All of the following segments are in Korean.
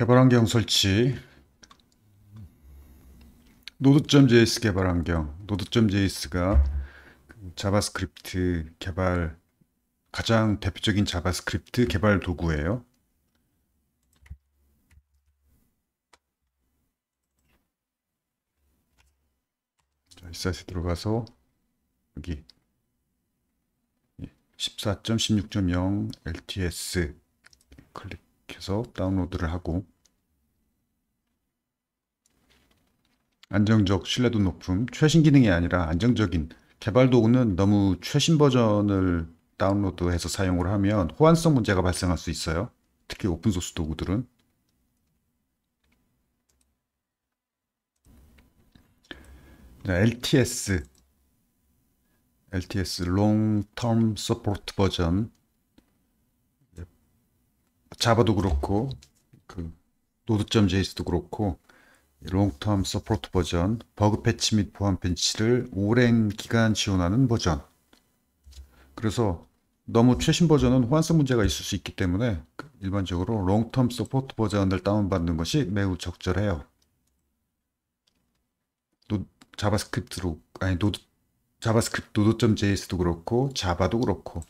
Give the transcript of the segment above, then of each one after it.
개발환경 설치 노드.js 개발환경 노드.js가 자바스크립트 개발 가장 대표적인 자바스크립트 개발 도구예요. 자, 이 사이트 들어가서 여기 14.16.0 예, LTS 클릭 선택해서 다운로드를 하고 안정적, 신뢰도 높음, 최신 기능이 아니라 안정적인 개발 도구는 너무 최신 버전을 다운로드해서 사용을 하면 호환성 문제가 발생할 수 있어요. 특히 오픈소스 도구들은. LTS, LTS Long Term Support 버전 자바도 그렇고 그 노드.js도 점 그렇고 롱텀 서포트 버전, 버그 패치 및 보안 패치를 오랜 기간 지원하는 버전. 그래서 너무 최신 버전은 호환성 문제가 있을 수 있기 때문에 그 일반적으로 롱텀 서포트 버전을 다운받는 것이 매우 적절해요. 노, 자바스크립트로 아니 노드 자바스크립트 노드.js도 그렇고 자바도 그렇고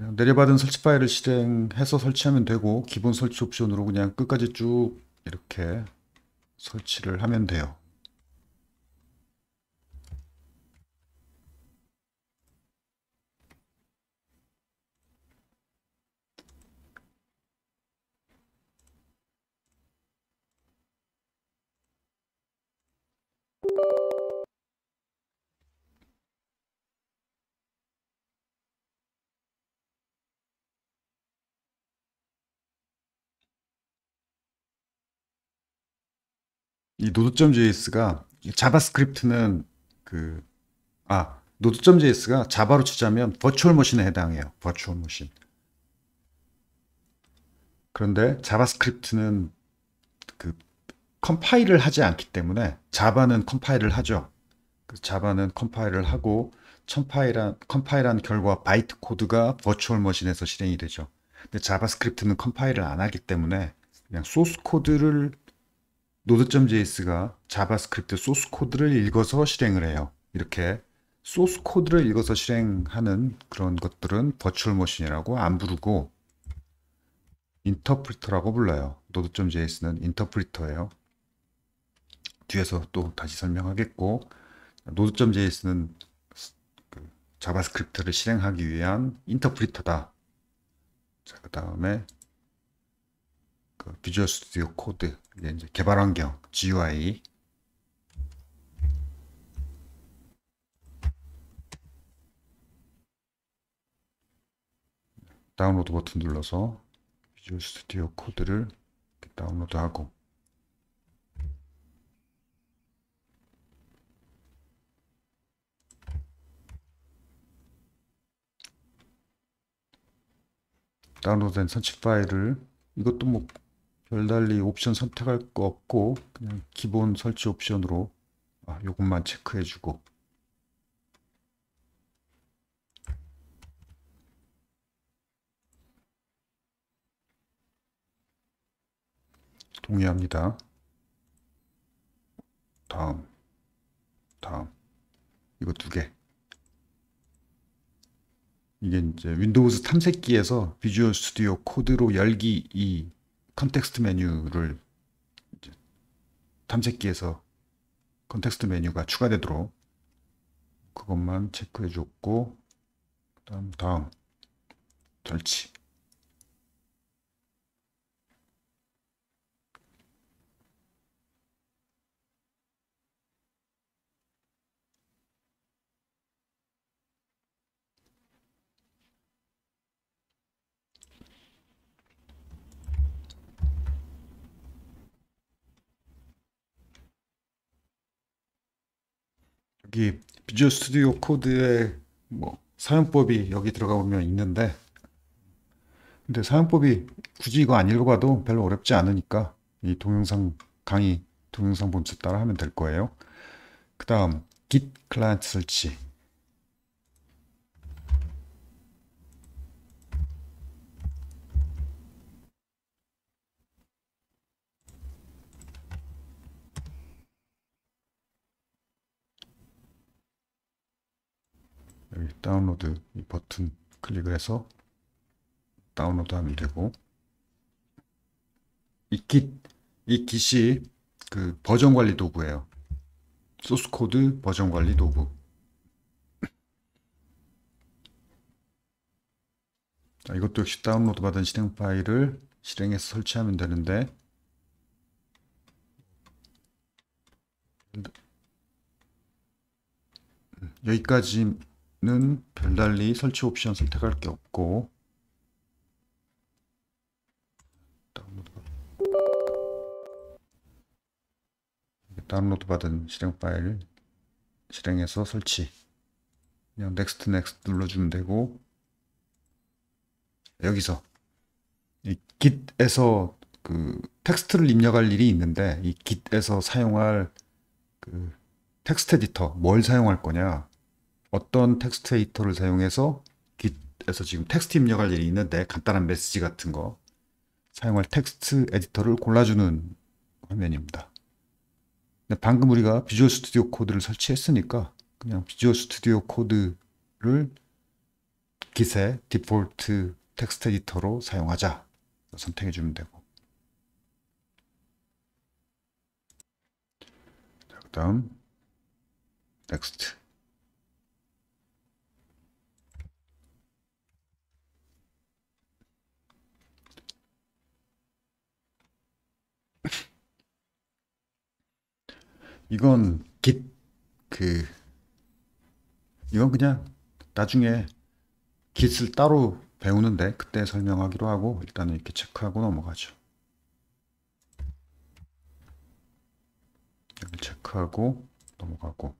그냥 내려받은 설치 파일을 실행해서 설치하면 되고 기본 설치 옵션으로 그냥 끝까지 쭉 이렇게 설치를 하면 돼요. 이 노드.js가 자바스크립트는 그아 노드.js가 자바로 치자면 버추얼 머신에 해당해요. 버추얼 머신. 그런데 자바스크립트는 그 컴파일을 하지 않기 때문에 자바는 컴파일을 하죠. 그 자바는 컴파일을 하고 컴파일한, 컴파일한 결과 바이트 코드가 버추얼 머신에서 실행이 되죠. 근데 자바스크립트는 컴파일을 안 하기 때문에 그냥 소스 코드를 node.js가 자바스크립트 소스 코드를 읽어서 실행을 해요. 이렇게 소스 코드를 읽어서 실행하는 그런 것들은 버추얼 머신이라고 안 부르고 인터프리터라고 불러요. node.js는 인터프리터예요. 뒤에서 또 다시 설명하겠고 node.js는 그 자바스크립트를 실행하기 위한 인터프리터다. 자, 그 다음에 그 비주얼 스튜디오 코드 네, 이제 개발 환경 GUI 다운로드 버튼 눌러서 비주얼 스튜디오 코드를 다운로드하고 다운로드된 선치 파일을 이것도 뭐 별달리 옵션 선택할 거 없고 그냥 기본 설치 옵션으로 아, 요것만 체크해주고 동의합니다. 다음, 다음, 이거 두 개. 이게 이제 윈도우즈 탐색기에서 비주얼 스튜디오 코드로 열기 이 컨텍스트 메뉴를 탐색기에서 컨텍스트 메뉴가 추가되도록 그것만 체크해 줬고 그 다음 다음 설치 여기 비주얼 스튜디오 코드의 뭐 사용법이 여기 들어가 보면 있는데 근데 사용법이 굳이 이거 안 읽어봐도 별로 어렵지 않으니까 이 동영상 강의 동영상 본체 따라 하면 될 거예요. 그 다음 git 클라이언트 설치 여기 다운로드 이 버튼 클릭을 해서 다운로드 하면 되고 이킷이 깃이 그 버전 관리 도구예요. 소스 코드 버전 관리 도구. 자, 이것도 역시 다운로드 받은 실행 파일을 실행해서 설치하면 되는데 음, 여기까지 는 별달리 설치 옵션 선택할 게 없고 다운로드 받은 실행 파일 실행해서 설치 그냥 넥스트 넥스트 눌러주면 되고 여기서 이 git에서 그 텍스트를 입력할 일이 있는데 이 git에서 사용할 그 텍스트 에디터 뭘 사용할 거냐 어떤 텍스트 에이터를 사용해서 Git에서 지금 텍스트 입력할 일이 있는데 간단한 메시지 같은 거 사용할 텍스트 에디터를 골라주는 화면입니다. 방금 우리가 비주얼 스튜디오 코드를 설치했으니까 그냥 비주얼 스튜디오 코드를 Git의 디폴트 텍스트 에디터로 사용하자 선택해 주면 되고 자, 그 다음 넥스트 이건 g 그 이건 그냥 나중에 g 을 따로 배우는데 그때 설명하기로 하고 일단은 이렇게 체크하고 넘어가죠. 여기 체크하고 넘어가고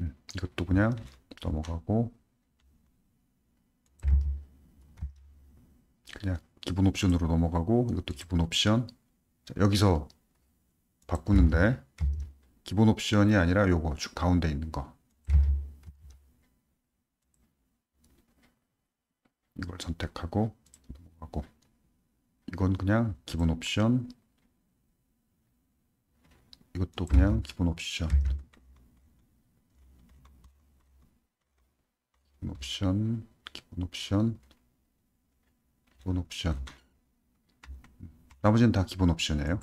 음, 이것도 그냥 넘어가고 그냥 기본 옵션으로 넘어가고 이것도 기본 옵션 자, 여기서 바꾸는데 기본 옵션이 아니라 요거 쭉 가운데 있는 거 이걸 선택하고 넘어가고 이건 그냥 기본 옵션 이것도 그냥 기본 옵션 기본 옵션 기본 옵션 기본 옵션 나머지는 다 기본 옵션이에요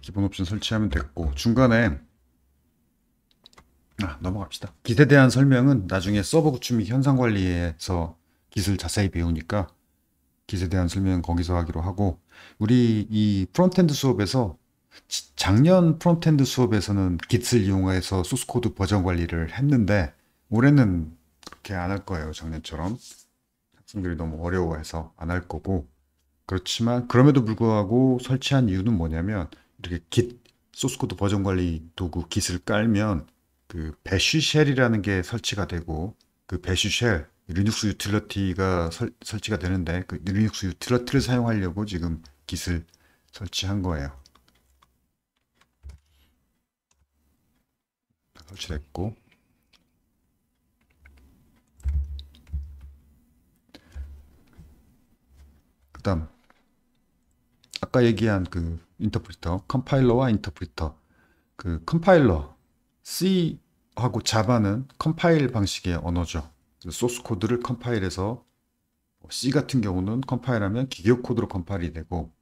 기본 옵션 설치하면 됐고 중간에 아, 넘어갑시다. 기대에 대한 설명은 나중에 서버 구축 및 현상 관리에서 기술 자세히 배우니까 기술에 대한 설명 은 거기서 하기로 하고 우리 이 프론트엔드 수업에서 작년 프론트엔드 수업에서는 깃을 이용해서 소스 코드 버전 관리를 했는데 올해는 그렇게 안 할 거예요. 작년처럼 학생들이 너무 어려워해서 안 할 거고 그렇지만 그럼에도 불구하고 설치한 이유는 뭐냐면 이렇게 깃 소스 코드 버전 관리 도구 깃을 깔면 그 배쉬 쉘이라는 게 설치가 되고 그 배쉬 쉘 리눅스 유틸러티가 설, 설치가 되는데 그 리눅스 유틸러티를 사용하려고 지금 깃을 설치한 거예요. 설치됐고 그 다음 아까 얘기한 그 인터프리터 컴파일러와 인터프리터 그 컴파일러 C하고 자바는 컴파일 방식의 언어죠. 소스 코드를 컴파일해서 뭐 C 같은 경우는 컴파일하면 기계 코드로 컴파일이 되고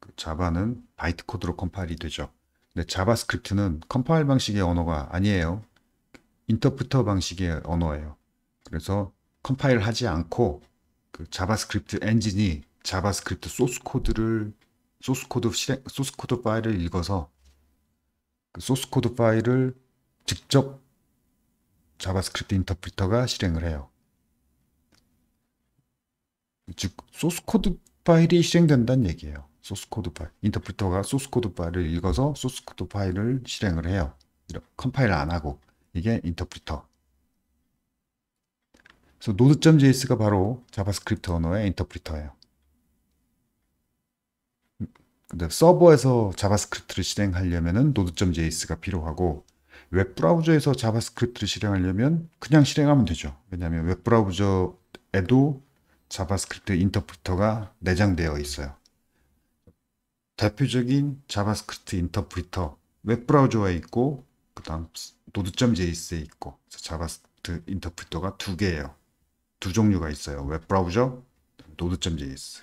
그 자바는 바이트 코드로 컴파일이 되죠. 근데 자바스크립트는 컴파일 방식의 언어가 아니에요. 인터프터 방식의 언어예요. 그래서 컴파일하지 않고 그 자바스크립트 엔진이 자바스크립트 소스 코드를 소스 코드 실행 소스 코드 파일을 읽어서 그 소스 코드 파일을 직접 자바스크립트 인터프리터가 실행을 해요. 즉 소스 코드 파일이 실행된다는 얘기예요. 소스 코드 파일. 인터프리터가 소스 코드 파일을 읽어서 소스 코드 파일을 실행을 해요. 이런 컴파일 안 하고 이게 인터프리터. 그래서 node.js가 바로 자바스크립트 언어의 인터프리터예요. 근데 서버에서 자바스크립트를 실행하려면은 node.js가 필요하고 웹브라우저에서 자바스크립트를 실행하려면 그냥 실행하면 되죠. 왜냐하면 웹브라우저에도 자바스크립트 인터프리터가 내장되어 있어요. 대표적인 자바스크립트 인터프리터 웹브라우저에 있고 그 다음 노드.js에 있고 자바스크립트 인터프리터가 두 개예요. 두 종류가 있어요. 웹브라우저, 노드.js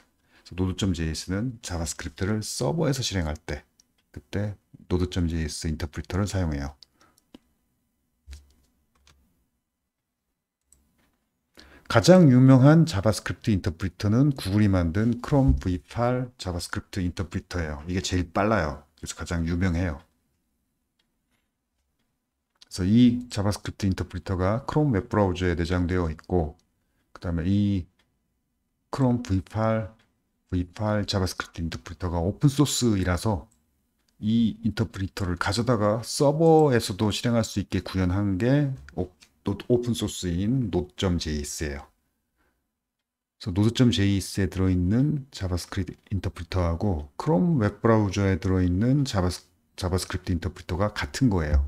노드.js는 자바스크립트를 서버에서 실행할 때 그때 노드.js 인터프리터를 사용해요. 가장 유명한 자바스크립트 인터프리터는 구글이 만든 크롬 V8 자바스크립트 인터프리터예요. 이게 제일 빨라요. 그래서 가장 유명해요. 그래서 이 자바스크립트 인터프리터가 크롬 웹브라우저에 내장되어 있고 그 다음에 이 크롬 V8 V8 자바스크립트 인터프리터가 오픈소스이라서 이 인터프리터를 가져다가 서버에서도 실행할 수 있게 구현한 게 오픈소스인 node.js예요. 그래서 node.js에 들어있는 자바스크립트 인터프리터하고 크롬 웹브라우저에 들어있는 자바스, 자바스크립트 인터프리터가 같은 거예요.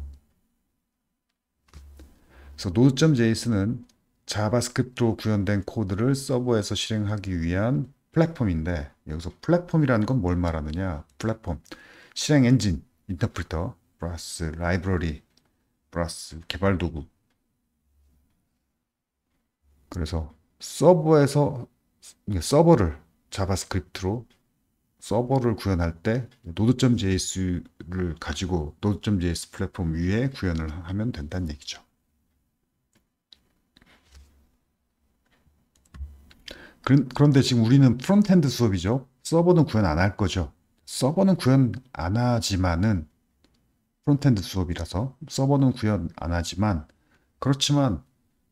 그래서 node.js는 자바스크립트로 구현된 코드를 서버에서 실행하기 위한 플랫폼인데 여기서 플랫폼이라는 건 뭘 말하느냐 플랫폼 실행 엔진 인터프리터 플러스 라이브러리 플러스 개발 도구 그래서 서버에서 서버를 자바스크립트로 서버를 구현할 때 node.js를 가지고 node.js 플랫폼 위에 구현을 하면 된다는 얘기죠. 그런데 지금 우리는 프론트엔드 수업이죠. 서버는 구현 안 할 거죠. 서버는 구현 안 하지만은 프론트엔드 수업이라서 서버는 구현 안 하지만 그렇지만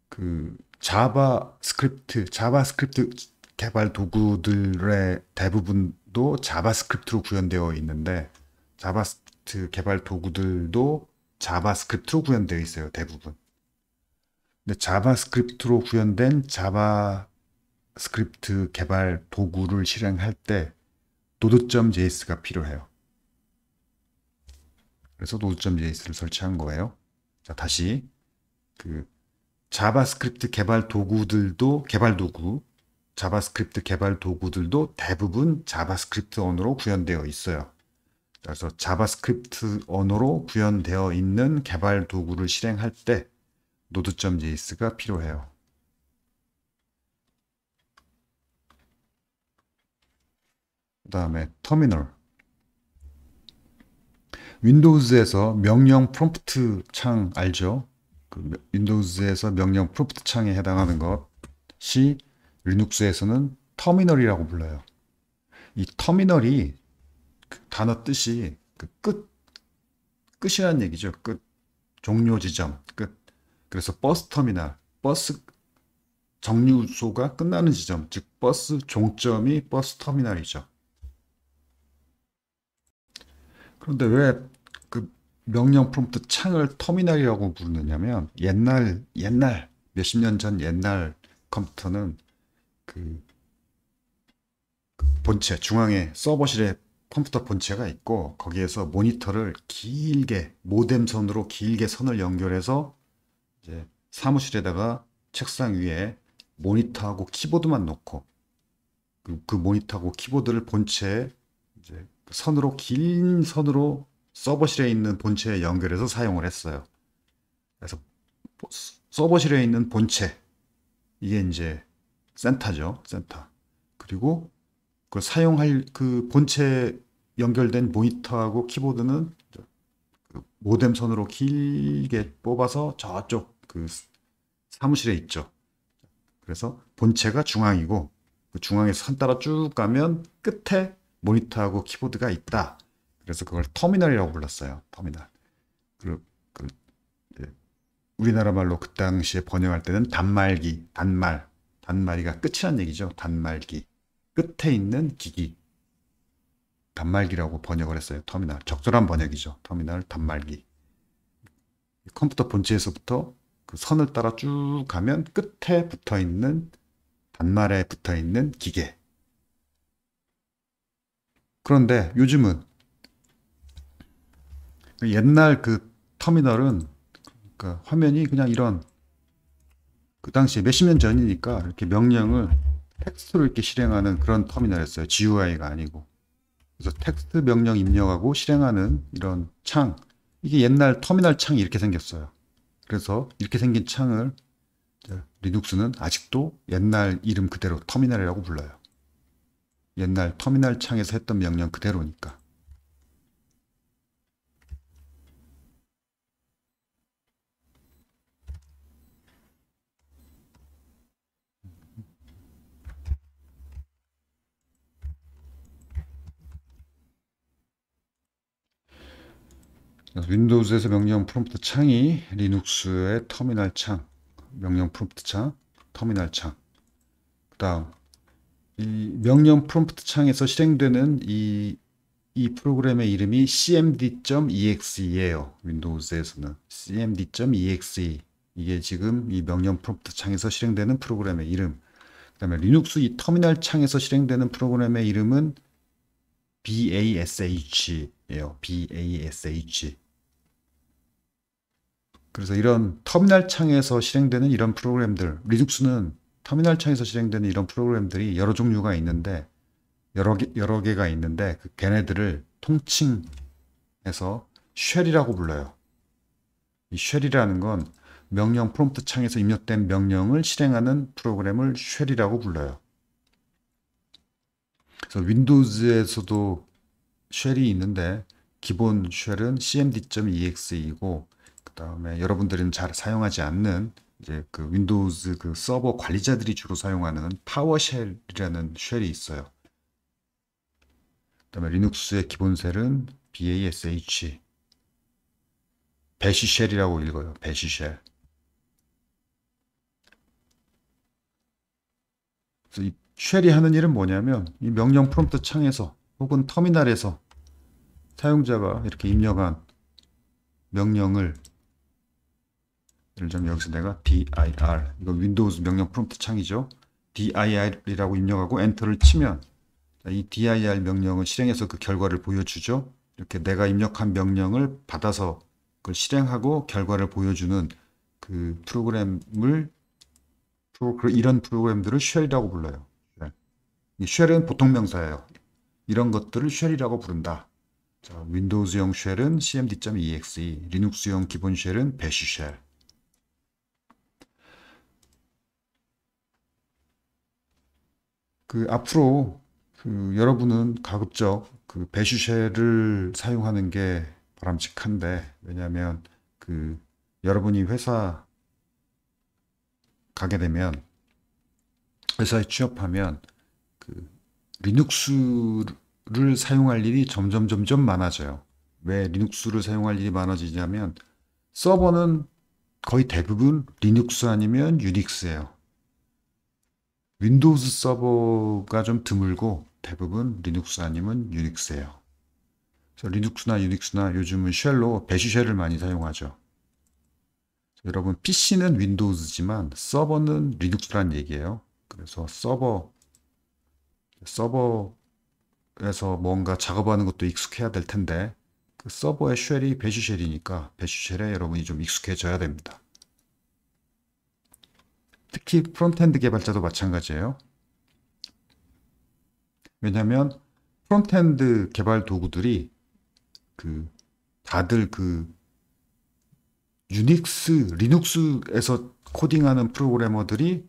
그 자바 스크립트, 자바 스크립트 개발 도구들의 대부분도 자바스크립트로 구현되어 있는데 자바스크립트 개발 도구들도 자바스크립트로 구현되어 있어요 대부분 근데 자바스크립트로 구현된 자바스크립트 개발 도구를 실행할 때노드 d j s 가 필요해요 그래서 노드 d j s 를 설치한 거예요 자 다시 그 자바스크립트 개발 도구들도 개발 도구 자바스크립트 개발 도구들도 대부분 자바스크립트 언어로 구현되어 있어요. 그래서 자바스크립트 언어로 구현되어 있는 개발 도구를 실행할 때 node.js가 필요해요. 그 다음에 터미널 윈도우즈에서 명령 프롬프트 창 알죠? 그 윈도우즈에서 명령 프롬프트 창에 해당하는 것이 리눅스에서는 터미널이라고 불러요. 이 터미널이 그 단어 뜻이 그 끝, 끝이라는 얘기죠. 끝, 종료 지점, 끝. 그래서 버스 터미널, 버스 정류소가 끝나는 지점, 즉 버스 종점이 버스 터미널이죠. 그런데 왜 명령 프롬프트 창을 터미널이라고 부르느냐면 옛날 옛날 몇십 년 전 옛날 컴퓨터는 그, 본체 중앙에 서버실에 컴퓨터 본체가 있고 거기에서 모니터를 길게 모뎀 선으로 길게 선을 연결해서 이제 사무실에다가 책상 위에 모니터하고 키보드만 놓고 그, 그 모니터하고 키보드를 본체에 이제 선으로 긴 선으로 서버실에 있는 본체에 연결해서 사용을 했어요. 그래서 서버실에 있는 본체 이게 이제 센터죠, 센터. 그리고 그 사용할 그 본체 에 연결된 모니터하고 키보드는 그 모뎀 선으로 길게 뽑아서 저쪽 그 사무실에 있죠. 그래서 본체가 중앙이고 그 중앙에서 선 따라 쭉 가면 끝에 모니터하고 키보드가 있다. 그래서 그걸 터미널이라고 불렀어요. 터미널. 그, 그 우리나라 말로 그 당시에 번역할 때는 단말기, 단말, 단말이가 끝이란 얘기죠. 단말기. 끝에 있는 기기. 단말기라고 번역을 했어요. 터미널. 적절한 번역이죠. 터미널, 단말기. 컴퓨터 본체에서부터 그 선을 따라 쭉 가면 끝에 붙어 있는 단말에 붙어 있는 기계. 그런데 요즘은 옛날 그 터미널은 그러니까 화면이 그냥 이런 그 당시에 몇십 년 전이니까 이렇게 명령을 텍스트로 이렇게 실행하는 그런 터미널이었어요. GUI가 아니고. 그래서 텍스트 명령 입력하고 실행하는 이런 창. 이게 옛날 터미널 창이 이렇게 생겼어요. 그래서 이렇게 생긴 창을 리눅스는 아직도 옛날 이름 그대로 터미널이라고 불러요. 옛날 터미널 창에서 했던 명령 그대로니까. 윈도우즈에서 명령 프롬프트 창이 리눅스의 터미널 창, 명령 프롬프트 창, 터미널 창. 그 다음, 이 명령 프롬프트 창에서 실행되는 이, 이 프로그램의 이름이 cmd.exe예요. 윈도우즈에서는 cmd.exe. 이게 지금 이 명령 프롬프트 창에서 실행되는 프로그램의 이름. 그 다음에 리눅스 이 터미널 창에서 실행되는 프로그램의 이름은 bash 예요. bash. 그래서 이런 터미널 창에서 실행되는 이런 프로그램들, 리눅스는 터미널 창에서 실행되는 이런 프로그램들이 여러 종류가 있는데 여러 개 여러 개가 있는데 그 걔네들을 통칭해서 쉘이라고 불러요. 이 쉘이라는 건 명령 프롬프트 창에서 입력된 명령을 실행하는 프로그램을 쉘이라고 불러요. 그래서 윈도우즈에서도 쉘이 있는데 기본 쉘은 cmd.exe이고 그 다음에 여러분들은 잘 사용하지 않는 이제 그 윈도우즈 그 서버 관리자들이 주로 사용하는 파워쉘이라는 쉘이 있어요. 그 다음에 리눅스의 기본 쉘은 bash 배시 쉘이라고 읽어요. 배시 쉘. 그래서 이 쉘이 하는 일은 뭐냐면 이 명령 프롬프트 창에서 혹은 터미널에서 사용자가 이렇게 입력한 명령을 들면 여기서 내가 dir 이거 윈도우즈 명령 프롬프트 창이죠. dir이라고 입력하고 엔터를 치면 이 dir 명령을 실행해서 그 결과를 보여주죠. 이렇게 내가 입력한 명령을 받아서 그걸 실행하고 결과를 보여주는 그 프로그램을 프로그램, 이런 프로그램들을 쉘이라고 불러요. 쉘은 보통 명사예요. 이런 것들을 쉘이라고 부른다. 자, 윈도우즈용 쉘은 cmd.exe, 리눅스용 e, 기본 쉘은 bash 쉘. 그 앞으로 그 여러분은 가급적 그 배슈쉐를 사용하는 게 바람직한데 왜냐하면 그 여러분이 회사 가게 되면 회사에 취업하면 그 리눅스를 사용할 일이 점점 점점 많아져요. 왜 리눅스를 사용할 일이 많아지냐면 서버는 거의 대부분 리눅스 아니면 유닉스예요. 윈도우즈 서버가 좀 드물고 대부분 리눅스 아니면 유닉스예요. 그래서 리눅스나 유닉스나 요즘은 쉘로 배쉬쉘을 많이 사용하죠. 여러분 PC는 윈도우즈지만 서버는 리눅스란 얘기예요. 그래서 서버 서버에서 뭔가 작업하는 것도 익숙해야 될 텐데 그 서버의 쉘이 배쉬쉘이니까 배쉬쉘에 여러분이 좀 익숙해져야 됩니다. 특히 프론트엔드 개발자도 마찬가지예요. 왜냐하면 프론트엔드 개발 도구들이 그 다들 그 유닉스, 리눅스에서 코딩하는 프로그래머들이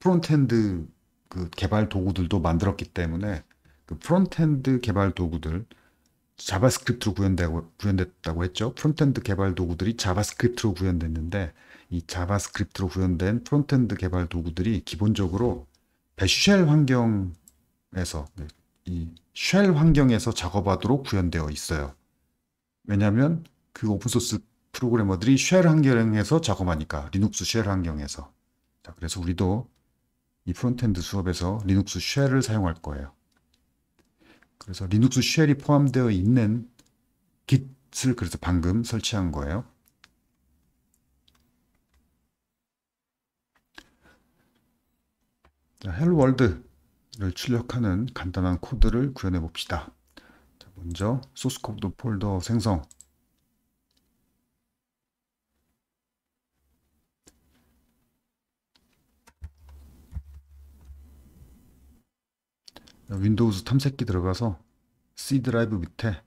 프론트엔드 그 개발 도구들도 만들었기 때문에 그 프론트엔드 개발 도구들 자바스크립트로 구현되고 구현됐다고 했죠. 프론트엔드 개발 도구들이 자바스크립트로 구현됐는데 이 자바스크립트로 구현된 프론트엔드 개발 도구들이 기본적으로 배쉘 환경에서 네, 이쉘 환경에서 작업하도록 구현되어 있어요. 왜냐하면 그 오픈소스 프로그래머들이 쉘 환경에서 작업하니까 리눅스 쉘 환경에서 자, 그래서 우리도 이 프론트엔드 수업에서 리눅스 쉘을 사용할 거예요. 그래서 리눅스 쉘이 포함되어 있는 깃을 그래서 방금 설치한 거예요. 헬로월드를 출력하는 간단한 코드를 구현해 봅시다. 먼저 소스코드 폴더 생성 윈도우즈 탐색기 들어가서 C 드라이브 밑에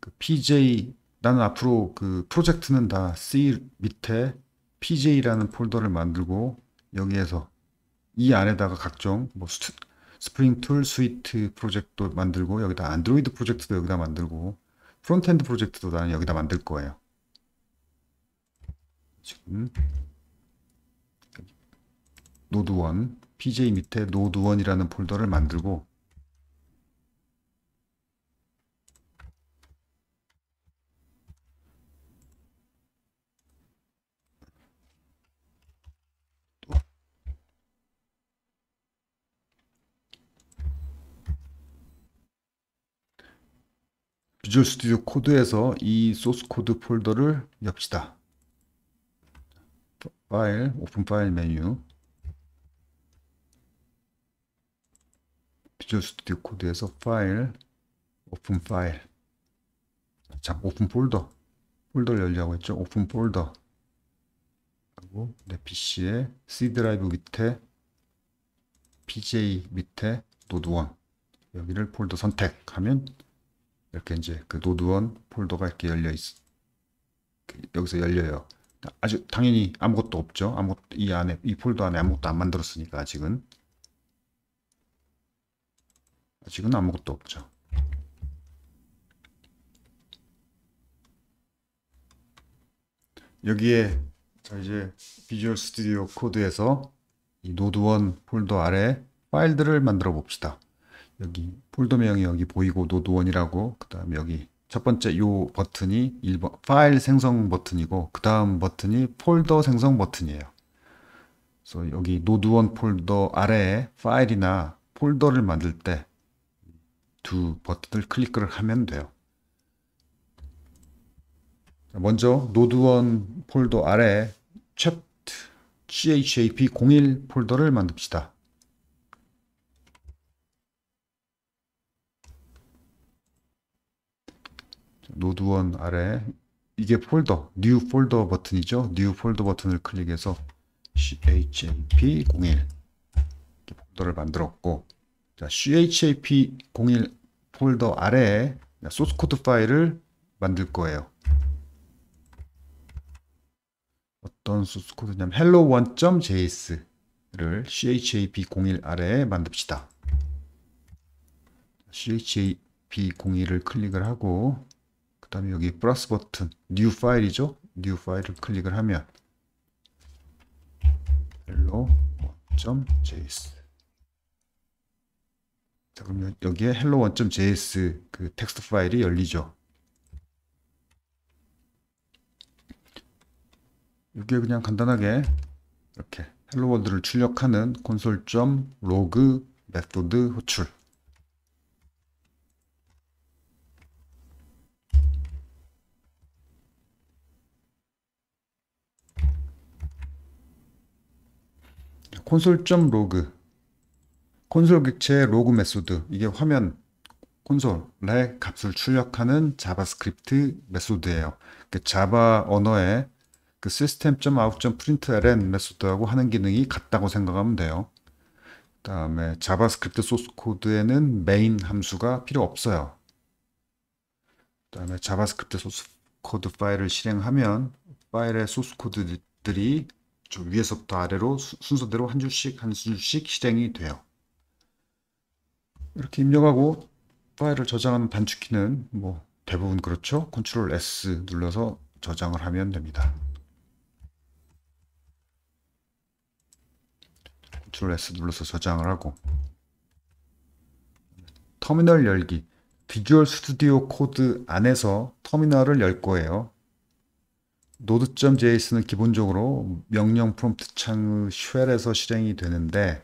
그 PJ 나는 앞으로 그 프로젝트는 다 C 밑에 PJ라는 폴더를 만들고 여기에서 이 안에다가 각종 뭐 수, 스프링 툴 스위트 프로젝트도 만들고 여기다 안드로이드 프로젝트도 여기다 만들고 프론트엔드 프로젝트도 나는 여기다 만들 거예요. 지금 노드 1 PJ 밑에 노드 1이라는 폴더를 만들고 비주얼 스튜디오 코드에서 이 소스 코드 폴더를 엽시다. 파일, 오픈 파일 메뉴 비주얼 스튜디오 코드에서 파일, 오픈 파일 자, 오픈 폴더 폴더를 열려고 했죠. 오픈 폴더 그리고내 PC에 C 드라이브 밑에 PJ 밑에 노드 1 여기를 폴더 선택하면 이렇게 이제 그 노드원 폴더가 이렇게 열려 있 여기서 열려요. 아주 당연히 아무것도 없죠. 아무것도 이 안에 이 폴더 안에 아무것도 안 만들었으니까 아직은 아직은 아무것도 없죠. 여기에 자 이제 비주얼 스튜디오 코드에서 이 노드원 폴더 아래 파일들을 만들어 봅시다. 여기 폴더 명이 여기 보이고 노드원이라고 그 다음 여기 첫 번째 요 버튼이 1번 파일 생성 버튼이고 그 다음 버튼이 폴더 생성 버튼이에요. 그래서 여기 노드원 폴더 아래에 파일이나 폴더를 만들 때 두 버튼을 클릭을 하면 돼요. 먼저 노드원 폴더 아래에 챕트 chap01 폴더를 만듭시다. 노드원 아래 이게 폴더, 뉴 폴더 버튼이죠. 뉴 폴더 버튼을 클릭해서 chap01 이렇게 폴더를 만들었고 자, chap01 폴더 아래에 소스 코드 파일을 만들 거예요. 어떤 소스 코드냐면 hello1.js를 chap01 아래에 만듭시다. chap01을 클릭을 하고 그 다음에 여기 플러스 버튼 뉴 파일이죠 뉴 파일을 클릭을 하면 hello.js 자 그럼 여기에 hello.js 그 텍스트 파일이 열리죠 이기에 그냥 간단하게 이렇게 헬로월드를 출력하는 콘솔.log 메소드 호출 콘솔 l o g 콘솔 객체 로그 메소드 이게 화면 콘솔의 값을 출력하는 자바스크립트 메소드예요. 그 자바 언어의 그 system.out.println 메소드하고 하는 기능이 같다고 생각하면 돼요. 그다음에 자바스크립트 소스 코드에는 메인 함수가 필요 없어요. 그다음에 자바스크립트 소스 코드 파일을 실행하면 파일의 소스 코드들이 위에서부터 아래로 순서대로 한 줄씩 한 줄씩 실행이 돼요. 이렇게 입력하고 파일을 저장하는 반축키는 뭐 대부분 그렇죠. 컨트롤 S 눌러서 저장을 하면 됩니다. 컨트롤 S 눌러서 저장을 하고 터미널 열기 비주얼 스튜디오 코드 안에서 터미널을 열 거예요. 노드 d j s 는 기본적으로 명령 프롬프트 창의 쉘에서 실행이 되는데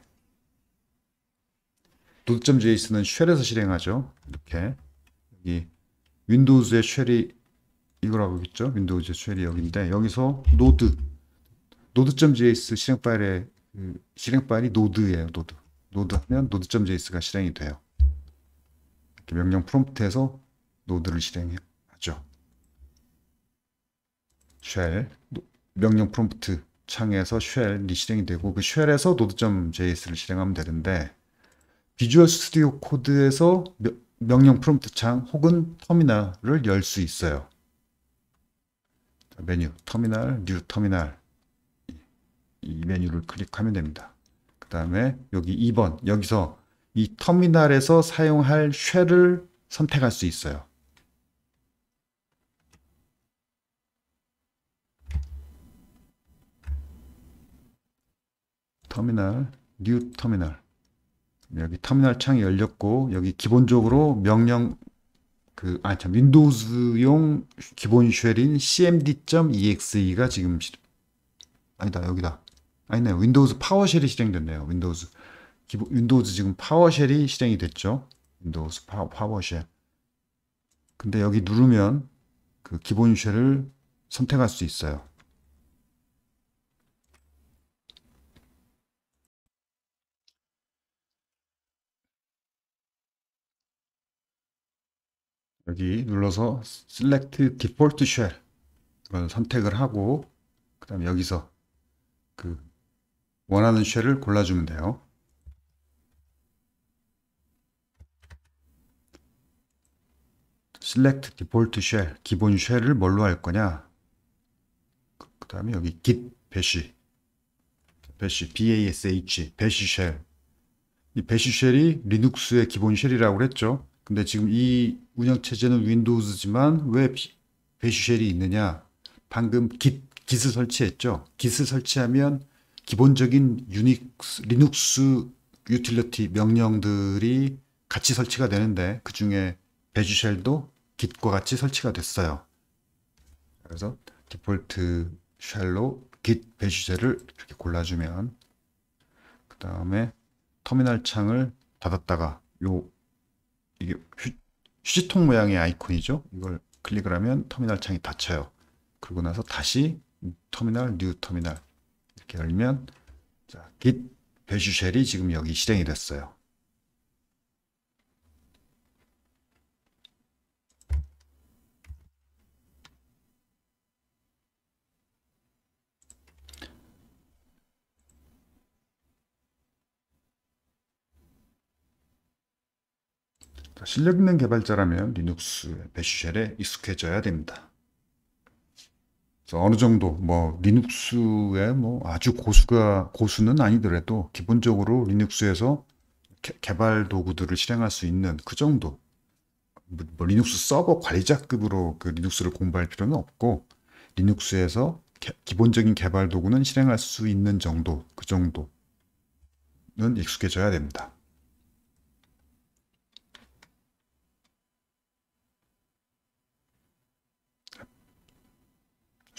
노드 d j s 는 쉘에서 실행하죠. 이렇게 여기 윈도우즈의 쉘이 이거라고 했죠. 윈도우즈의 쉘이 여기인데 여기서 노드 노드 n j s 실행 파일의 그 실행 파일이 노드예요. 노드 노드 하면 노드 d j s 가 실행이 돼요. 이렇게 명령 프롬프트에서 노드를 실행해요. 쉘 명령 프롬프트 창에서 쉘이 실행이 되고 그 쉘에서 노드.js를 실행하면 되는데 비주얼 스튜디오 코드에서 명, 령 프롬프트 창 혹은 터미널을 열 수 있어요. 메뉴 터미널, 뉴 터미널 이 메뉴를 클릭하면 됩니다. 그 다음에 여기 2번 여기서 이 터미널에서 사용할 쉘을 선택할 수 있어요. 터미널, 뉴 터미널. 여기 터미널 창이 열렸고 여기 기본적으로 명령 그 아참 윈도우즈용 기본 쉘인 cmd.exe가 지금 실, 아니다 여기다 아니네 윈도우즈 파워쉘이 실행됐네요 윈도우즈 기본 윈도우즈 지금 파워쉘이 실행이 됐죠 윈도우즈 파, 파워쉘 근데 여기 누르면 그 기본 쉘을 선택할 수 있어요 여기 눌러서 Select Default Shell 이걸 선택을 하고 그 다음에 여기서 그 원하는 쉘을 골라주면 돼요. Select Default Shell 기본 쉘을 뭘로 할 거냐 그 다음에 여기 Git 배시 배시 BASH 배시 l 이 배시 l 이 리눅스의 기본 쉘이라고 그랬죠. 근데 지금 이 운영체제는 윈도우즈지만 왜 베슈쉘이 있느냐? 방금 깃, 깃을 설치했죠. 깃을 설치하면 기본적인 유닉스, 리눅스 유틸리티 명령들이 같이 설치가 되는데 그 중에 베주쉘도 깃과 같이 설치가 됐어요. 그래서 디폴트 쉘로 git 베주쉘을 이렇게 골라주면 그 다음에 터미널 창을 닫았다가 요 이게 휴지통 모양의 아이콘이죠. 이걸 클릭을 하면 터미널 창이 닫혀요. 그러고 나서 다시 터미널, 뉴 터미널 이렇게 열면 자, git 배슈쉘이 지금 여기 실행이 됐어요. 그러니까 실력 있는 개발자라면 리눅스 배쉘에 익숙해져야 됩니다. 어느 정도 뭐 리눅스의 뭐 아주 고수가 고수는 아니더라도 기본적으로 리눅스에서 개, 발 도구들을 실행할 수 있는 그 정도 뭐, 뭐 리눅스 서버 관리자급으로 그 리눅스를 공부할 필요는 없고 리눅스에서 개, 기본적인 개발 도구는 실행할 수 있는 정도 그 정도는 익숙해져야 됩니다.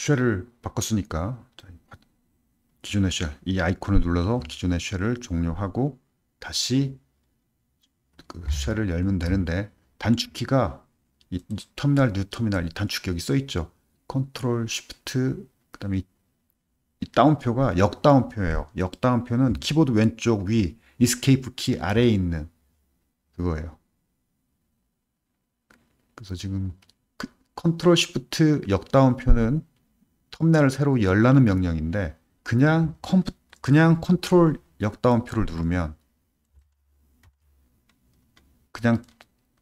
쉘을 바꿨으니까 기존의 쉘, 이 아이콘을 눌러서 기존의 쉘을 종료하고 다시 그 쉘을 열면 되는데 단축키가 이 터미널, 뉴 터미널, 이 단축키 여기 써있죠. 컨트롤, 쉬프트, 그 다음에 이, 다운표가 역다운표예요. 역다운표는 키보드 왼쪽 위, 이스케이프 키 아래에 있는 그거예요. 그래서 지금 컨트롤, 쉬프트, 역다운표는 텀네일을 새로 열라는 명령인데 그냥 컴 그냥 컨트롤 역다운표를 누르면 그냥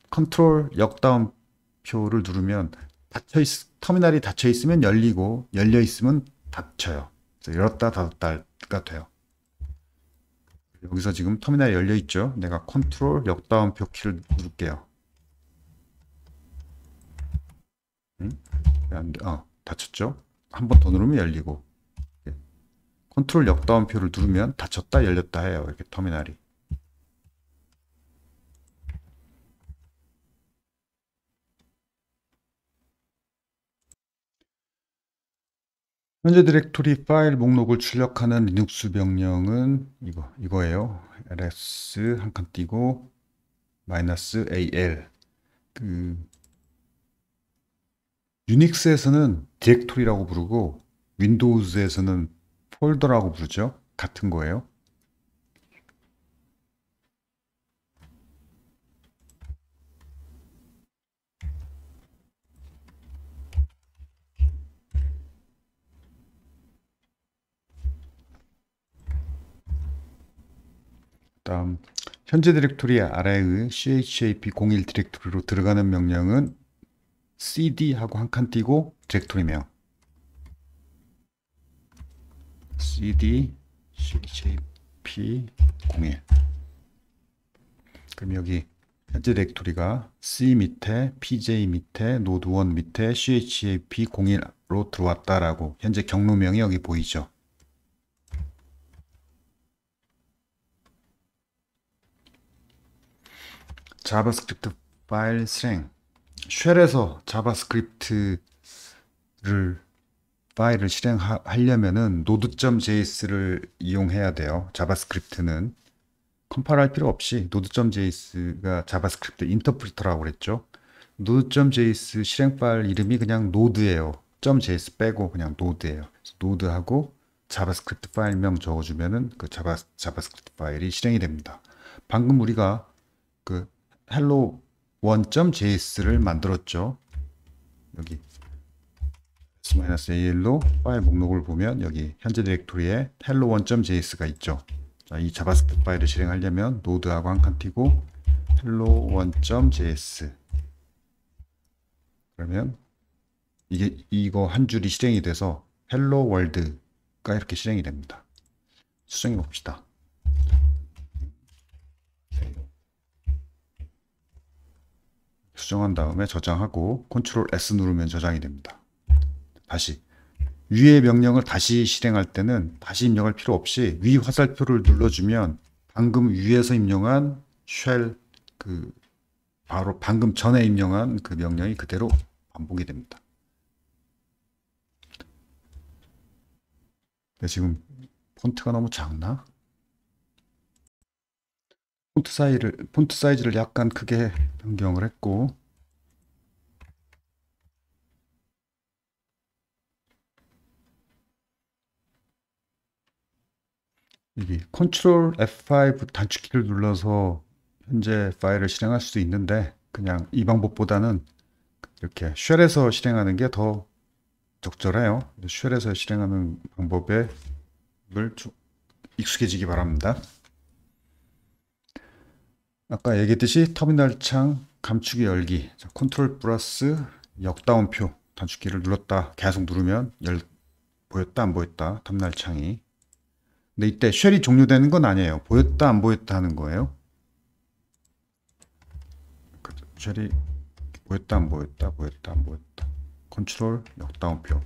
컨트롤 역다운표를 누르면 닫혀 있, 터미널이 닫혀 있으면 열리고 열려 있으면 닫혀요. 열었다 닫았다가 돼요. 여기서 지금 터미널이 열려 있죠. 내가 컨트롤 역다운표 키를 누를게요. 응? 안, 어, 닫혔죠? 한번더 누르면 열리고 컨트롤 역다운표를 누르면 닫혔다 열렸다 해요. 이렇게 터미널이. 현재 디렉토리 파일 목록을 출력하는 리눅스 명령은 이거, 이거예요. ls 한 칸 띄고 마이너스 al 그 유닉스에서는 디렉토리라고 부르고 윈도우즈에서는 폴더라고 부르죠. 같은 거예요. 다음 현재 디렉토리 아래의 chap01 디렉토리로 들어가는 명령은 cd 하고 한 칸 띄고 디렉토리 명 cd cjp01 그럼 여기 현재 렉토리가 C 밑에, PJ 밑에, 노드 1 밑에, CHAP01로 들어왔다라고 현재 경로명이 여기 보이죠. 자바스크립트 파일 실행 쉘에서 자바스크립트를 파일을 실행하려면은 n o j s 를 이용해야 돼요. 자바스크립트는 컴파일할 필요 없이 노드 d j s 가 자바스크립트 인터프리터라고 그랬죠. 노드 d j s 실행 파일 이름이 그냥 노드예요 .js 빼고 그냥 노드예요 node하고 자바스크립트 파일명 적어주면은 그 자바, 자바스크립트 파일이 실행이 됩니다. 방금 우리가 그 헬로 원.js를 점 만들었죠. 여기 s-al로 파일 목록을 보면 여기 현재 디렉토리에 hello1.js가 있죠. 자, 이 자바스크립트 파일을 실행하려면 노드하고 한 칸 띄고 hello1.js 그러면 이게 이거 한 줄이 실행이 돼서 hello world가 이렇게 실행이 됩니다. 수정해 봅시다. 수정한 다음에 저장하고 Ctrl S 누르면 저장이 됩니다. 다시 위의 명령을 다시 실행할 때는 다시 입력할 필요 없이 위 화살표를 눌러주면 방금 위에서 입력한 shell 그 바로 방금 전에 입력한 그 명령이 그대로 반복이 됩니다. 네, 지금 폰트가 너무 작나? 폰트 사이를 폰트 사이즈를 약간 크게 변경을 했고 여기 컨트롤 F5 단축키를 눌러서 현재 파일을 실행할 수도 있는데 그냥 이 방법보다는 이렇게 쉘에서 실행하는 게 더 적절해요. 쉘에서 실행하는 방법에 익숙해지기 바랍니다. 아까 얘기했듯이 터미널 창 감축의 열기 자, 컨트롤 플러스 역다운표 단축키를 눌렀다 계속 누르면 열, 보였다 안 보였다 터미널 창이 근데 이때 쉘이 종료되는 건 아니에요. 보였다 안 보였다 하는 거예요. 그 쉘이 보였다 안 보였다 보였다 안 보였다 컨트롤 역다운표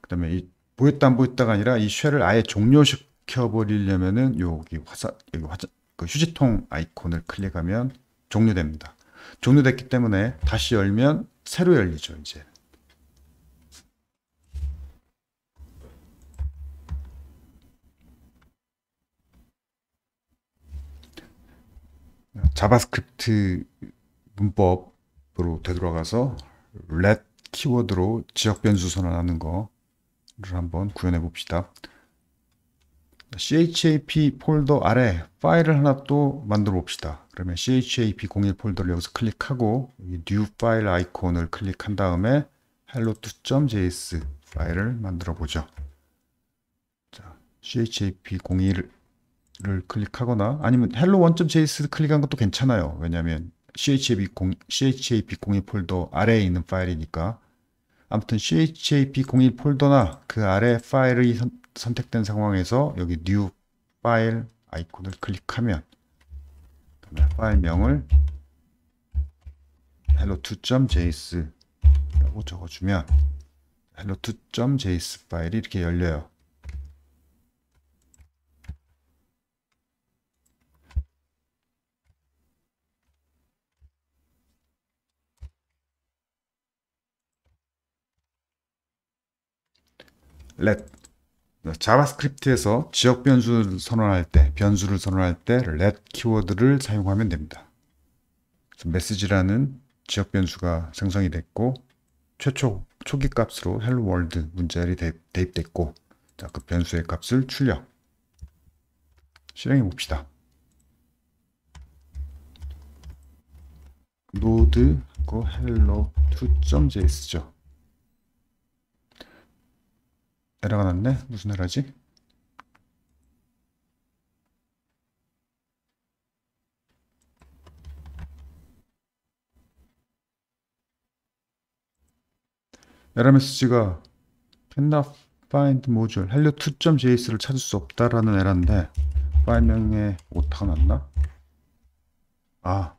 그 다음에 이 보였다 안 보였다가 아니라 이 쉘을 아예 종료시켜 버리려면은 여기 화사 여기 화자 그 휴지통 아이콘을 클릭하면 종료됩니다 종료됐기 때문에 다시 열면 새로 열리죠 이제 자바스크립트 문법으로 되돌아가서 let 키워드로 지역 변수 선언하는 거를 한번 구현해 봅시다. chap 폴더 아래 파일을 하나 또 만들어 봅시다. 그러면 chap01 폴더를 여기서 클릭하고 new 파일 아이콘을 클릭한 다음에 hello2.js 파일을 만들어 보죠. 자, chap01 를 클릭하거나 아니면 hello 1.js 클릭한 것도 괜찮아요. 왜냐하면 chap0 chap01 폴더 아래에 있는 파일이니까 아무튼 chap01 폴더나 그 아래 파일이 선, 택된 상황에서 여기 new 파일 아이콘을 클릭하면 파일명을 hello2.js라고 적어주면 hello2.js 파일이 이렇게 열려요. let 자바스크립트에서 지역 변수를 선언할 때 변수를 선언할 때 let 키워드를 사용하면 됩니다. 메시지라는 지역 변수가 생성이 됐고 최초 초기 값으로 hello world 문자열이 대입, 됐고 자, 그 변수의 값을 출력 실행해 봅시다. 노드하고 hello 2.js죠. 에러가 났네? 무슨 에러지? 에러 메시지가 cannot find module h e 2.js를 찾을 수 없다라는 에러인데 파일명에 오타가 났나? 아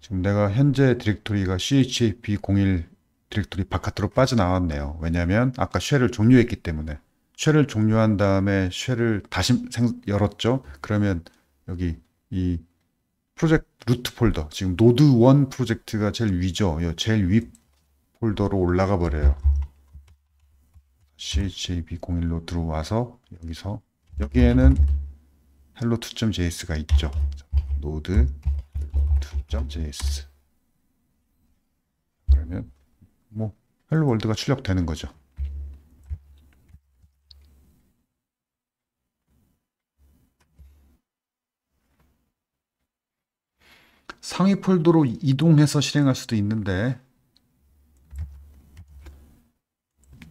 지금 내가 현재 디렉토리가 chb01 디렉토리 바깥으로 빠져나왔네요. 왜냐하면 아까 쉘을 종료했기 때문에 쉘을 종료한 다음에 쉘을 다시 열었죠. 그러면 여기 이 프로젝트 루트 폴더 지금 노드 1 프로젝트가 제일 위죠. 제일 위 폴더로 올라가 버려요. chjb01로 들어와서 여기서 여기에는 hello2.js가 있죠. 노드 h e 2 j s 그러면 뭐 헬로 월드가 출력되는 거죠. 상위 폴더로 이동해서 실행할 수도 있는데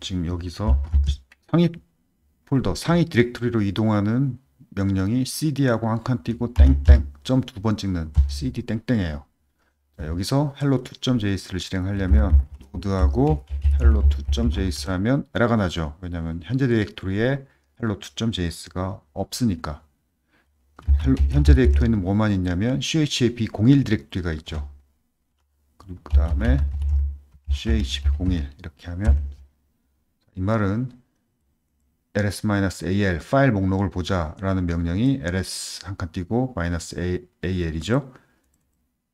지금 여기서 상위 폴더, 상위 디렉토리로 이동하는 명령이 cd하고 한 칸 띄고 땡땡 점 두 번 찍는 cd 땡땡이에요. 여기서 hello2.js를 실행하려면 노드하고 hello2.js 하면 에러가 나죠. 왜냐하면 현재 디렉토리에 hello2.js가 없으니까. 현재 디렉토리는 에 뭐만 있냐면 chap01 디렉토리가 있죠. 그리고 그 다음에 chap01 이렇게 하면 이 말은 ls-al 파일 목록을 보자 라는 명령이 ls 한 칸 띄고 -al이죠.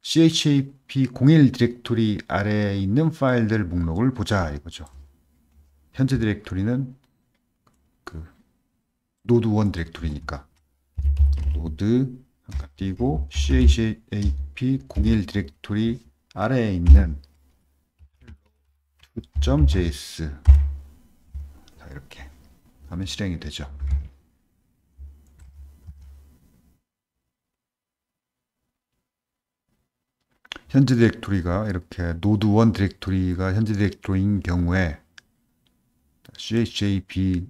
chap01 디렉토리 아래에 있는 파일들 목록을 보자 이거죠. 현재 디렉토리는 그 노드 1 디렉토리니까 노드 띄고 chap01 디렉토리 아래에 있는 2.js 자 이렇게 하면 실행이 되죠. 현재 디렉토리가 이렇게 노드1 디렉토리가 현재 디렉토리인 경우에 c h j p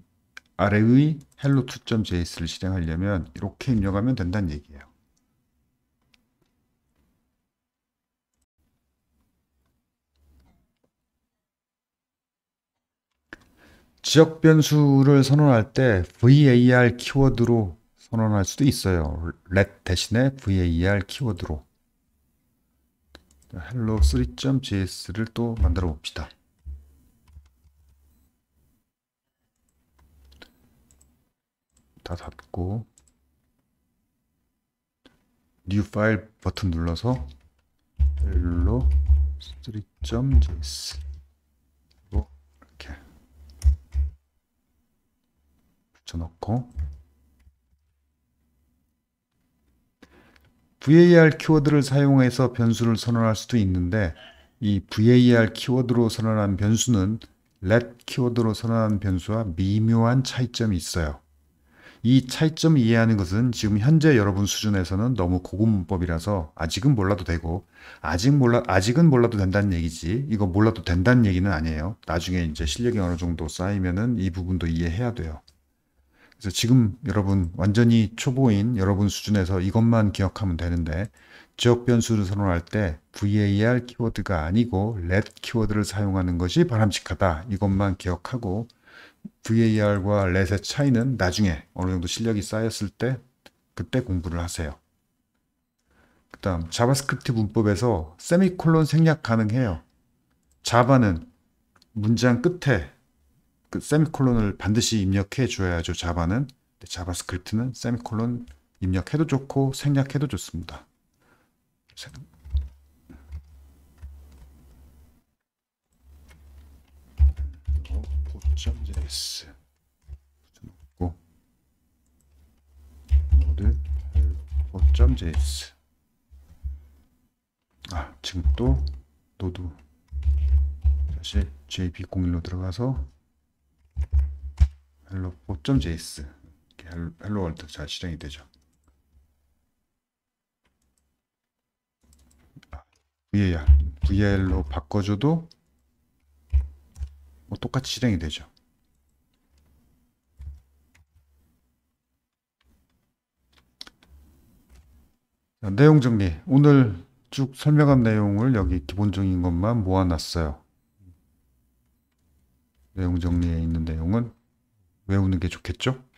아래의 hello2.js를 실행하려면 이렇게 입력하면 된다는 얘기예요. 지역 변수를 선언할 때 var 키워드로 선언할 수도 있어요. let 대신에 var 키워드로. hello 3.js를 또 만들어 봅시다. 다 닫고 new file 버튼 눌러서 hello 3.js 이렇게 붙여넣고 VAR 키워드를 사용해서 변수를 선언할 수도 있는데 이 VAR 키워드로 선언한 변수는 let 키워드로 선언한 변수와 미묘한 차이점이 있어요. 이 차이점 이해하는 것은 지금 현재 여러분 수준에서는 너무 고급 문법이라서 아직은 몰라도 되고 아직 몰라 아직은 몰라도 된다는 얘기지 이거 몰라도 된다는 얘기는 아니에요. 나중에 이제 실력이 어느 정도 쌓이면은 이 부분도 이해해야 돼요. 그래서 지금 여러분 완전히 초보인 여러분 수준에서 이것만 기억하면 되는데 지역 변수를 선언할 때 VAR 키워드가 아니고 LED 키워드를 사용하는 것이 바람직하다. 이것만 기억하고 VAR과 LED의 차이는 나중에 어느 정도 실력이 쌓였을 때 그때 공부를 하세요. 그 다음 자바스크립트 문법에서 세미콜론 생략 가능해요. 자바는 문장 끝에 그 세미콜론을 반드시 입력해 줘야죠. 자바는 자바스크립트는 세미콜론 입력해도 좋고 생략해도 좋습니다. .js 붙여놓고 노드 h e j s 아 지금 또 노드 사실 jb01로 들어가서 h e l l j s 헬로 월드 잘 실행이 되죠. v a 로 바꿔줘도 뭐 똑같이 실행이 되죠. 내용 정리. 오늘 쭉 설명한 내용을 여기 기본적인 것만 모아놨어요. 내용 정리에 있는 내용은 외우는 게 좋겠죠?